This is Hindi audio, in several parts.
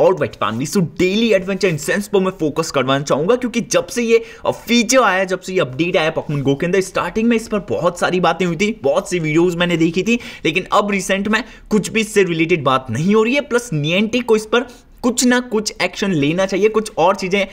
और वेट family so daily adventure incense पर मैं फोकस करवाना चाहूंगा क्योंकि जब से ये फीचर आया जब से ये अपडेट आया पॉकमन गो के अंदर स्टार्टिंग में इस पर बहुत सारी बातें हुई थी बहुत सी वीडियोज मैंने देखी थी लेकिन अब रिसेंट में कुछ भी इससे रिलेटेड बात नहीं हो रही है प्लस नियंटी को इस पर कुछ ना कुछ एक्शन लेना चाहिए कुछ और चीज़ें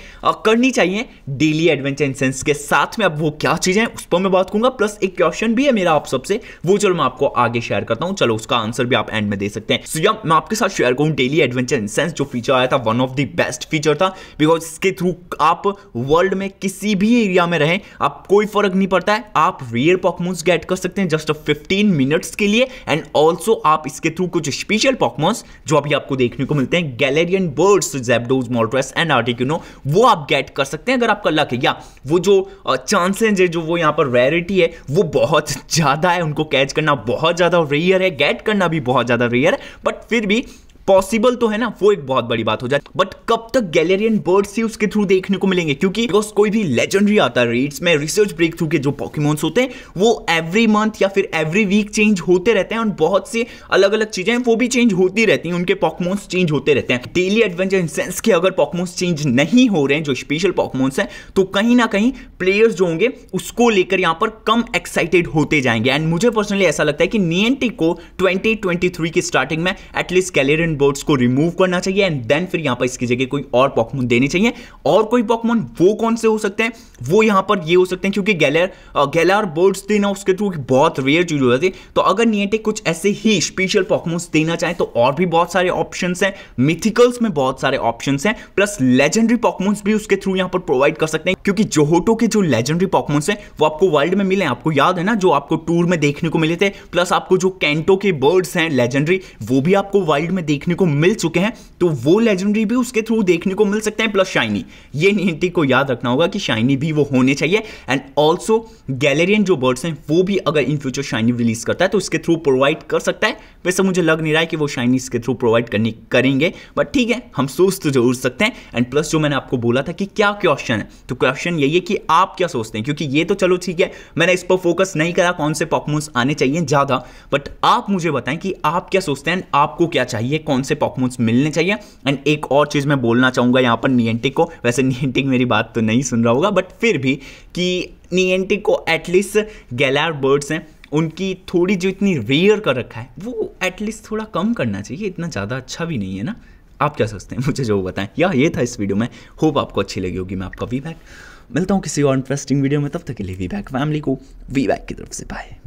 करनी चाहिए डेली एडवेंचर इन सेंस के साथ में अब वो क्या चीज़ें उस पर मैं बात करूंगा प्लस एक क्वेश्चन भी है मेरा आप सबसे वो चलो मैं आपको आगे शेयर करता हूँ चलो उसका आंसर भी आप एंड में दे सकते हैं सो so, मैं आपके साथ शेयर करूँ डेली एडवेंचर इन सेंस जो फीचर आया था one of the best feature था बिकॉज इसके थ्रू आप वर्ल्ड में किसी भी एरिया में रहें आप कोई फर्क नहीं पड़ता है आप रेयर पॉकमोन्स गेट कर सकते हैं जस्ट फिफ्टीन मिनट्स के लिए एंड ऑल्सो आप इसके थ्रू कुछ स्पेशल पॉकमोन्स जो अभी आपको देखने को मिलते हैं Galarian and birds Zapdos Moltres and Articuno वो आप गेट कर सकते हैं अगर आपका लक है या वो जो चांसेज है जो वो यहाँ पर रेयरिटी है वो बहुत ज़्यादा है उनको कैच करना बहुत ज़्यादा रेयर है गेट करना भी बहुत ज़्यादा रेयर है बट फिर भी पॉसिबल तो है ना वो एक बहुत बड़ी बात हो जाए बट कब तक गैलेरियन बर्ड्स ही उसके थ्रू देखने को मिलेंगे क्योंकि कोई भी लेजेंडरी आता है रीड्स में रिसर्च ब्रेक थ्रू के जो पॉकीमोन्स होते हैं वो एवरी मंथ या फिर एवरी वीक चेंज होते रहते हैं और बहुत से अलग अलग चीजें वो भी चेंज होती रहती हैं उनके पॉकमोन्स चेंज होते रहते हैं डेली एडवेंचर इन सेंस के अगर पॉकमोन्स चेंज नहीं हो रहे हैं जो स्पेशल पॉकमोन्स हैं तो कहीं ना कहीं प्लेयर्स जो होंगे उसको लेकर यहाँ पर कम एक्साइटेड होते जाएंगे एंड मुझे पर्सनली ऐसा लगता है कि नियंटी को ट्वेंटी की स्टार्टिंग में एटलीस्ट गैलेरियन इन बोर्ड्स को रिमूव करना चाहिए एंड देन फिर यहां पर इसकी जगह कोई और पॉकमोन देने चाहिए और कोई पॉकमोन वो कौन से हो सकते हैं वो यहां पर ये हो सकते हैं क्योंकि गैलर गैलर बोर्ड्स देना उसके थ्रू बहुत रेयर चीज़ हो जाती है तो अगर नियटे कुछ ऐसे ही स्पेशल पॉकमोन्स देना चाहें तो और भी बहुत सारे ऑप्शन हैं मिथिकल्स में बहुत सारे ऑप्शन हैं प्लस लेजेंडरी पॉकमोन्स भी उसके थ्रू यहां पर प्रोवाइड कर सकते हैं क्योंकि जोहोटो के जो लेजेंडरी पॉकमोन्स हैं वो आपको वर्ल्ड में मिले आपको याद है ना जो आपको टूर में देखने को मिले थे प्लस आपको जो कैंटो के बर्ड्स हैं लेजेंडरी वो भी आपको वर्ल्ड में देखने को मिल चुके हैं तो वो लेजेंडरी भी उसके थ्रू देखने को मिल सकते हैं प्लस शाइनी ये नियंटी को याद रखना होगा कि शाइनी भी वो होने चाहिए एंड ऑल्सो गैलेरियन जो बर्ड्स हैं वो भी अगर इन फ्यूचर शाइनी रिलीज करता है तो उसके थ्रू प्रोवाइड कर सकता है वैसे मुझे लग नहीं रहा है कि वो शाइनी इसके थ्रू प्रोवाइड करेंगे बट ठीक है हम सोच तो जरूर सकते हैं एंड प्लस जो मैंने आपको बोला था कि क्या क्वेश्चन है तो क्वेश्चन यही है कि आप क्या सोचते हैं क्योंकि ये तो चलो ठीक है मैंने इस पर फोकस नहीं करा कौन से पॉकमोन्स आने चाहिए ज़्यादा बट आप मुझे बताएं कि आप क्या सोचते हैं आपको क्या चाहिए कौन से पॉकमोन्स मिलने चाहिए एंड एक और चीज़ मैं बोलना चाहूँगा यहाँ पर नियंटिक को वैसे नियंटिक मेरी बात तो नहीं सुन रहा होगा बट फिर भी कि नियंटिक को एटलीस्ट गैलार बर्ड्स हैं उनकी थोड़ी जो इतनी रेयर कर रखा है वो एटलीस्ट थोड़ा कम करना चाहिए इतना ज़्यादा अच्छा भी नहीं है ना आप क्या सोचते हैं मुझे जो बताएं या ये था इस वीडियो में होप आपको अच्छी लगी होगी मैं आपका वी बैक मिलता हूँ किसी और इंटरेस्टिंग वीडियो में तब तक के लिए वी फैमिली को वी बैक की तरफ से बाय